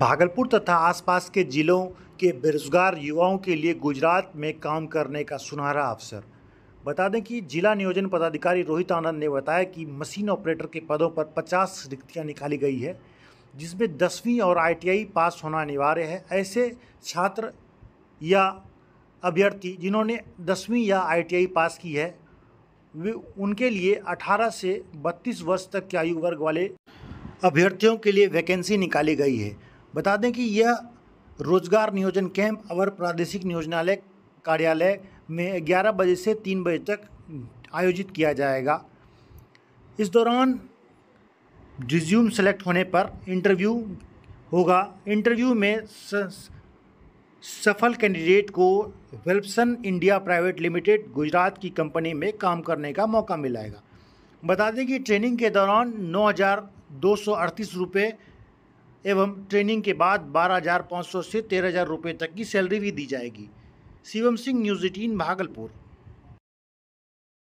भागलपुर तथा आसपास के ज़िलों के बेरोज़गार युवाओं के लिए गुजरात में काम करने का सुनहरा अवसर बता दें कि जिला नियोजन पदाधिकारी रोहित आनंद ने बताया कि मशीन ऑपरेटर के पदों पर 50 रिक्तियां निकाली गई है जिसमें दसवीं और आईटीआई पास होना अनिवार्य है ऐसे छात्र या अभ्यर्थी जिन्होंने दसवीं या आईटीआई पास की है वे उनके लिए 18 से 32 वर्ष तक के आयु वर्ग वाले अभ्यर्थियों के लिए वैकेंसी निकाली गई है बता दें कि यह रोजगार नियोजन कैंप अवर प्रादेशिक नियोजनालय कार्यालय में 11 बजे से 3 बजे तक आयोजित किया जाएगा इस दौरान रिज्यूम सेलेक्ट होने पर इंटरव्यू होगा इंटरव्यू में स, सफल कैंडिडेट को Welspun India private limited Gujarat की कंपनी में काम करने का मौका मिलाएगा बता दें कि ट्रेनिंग के दौरान नौ हज़ार दो सौ अड़तीस रुपये एवं ट्रेनिंग के बाद 12,500 से 13,000 रुपए तक की सैलरी भी दी जाएगी शिवम सिंह न्यूज़ एटीन भागलपुर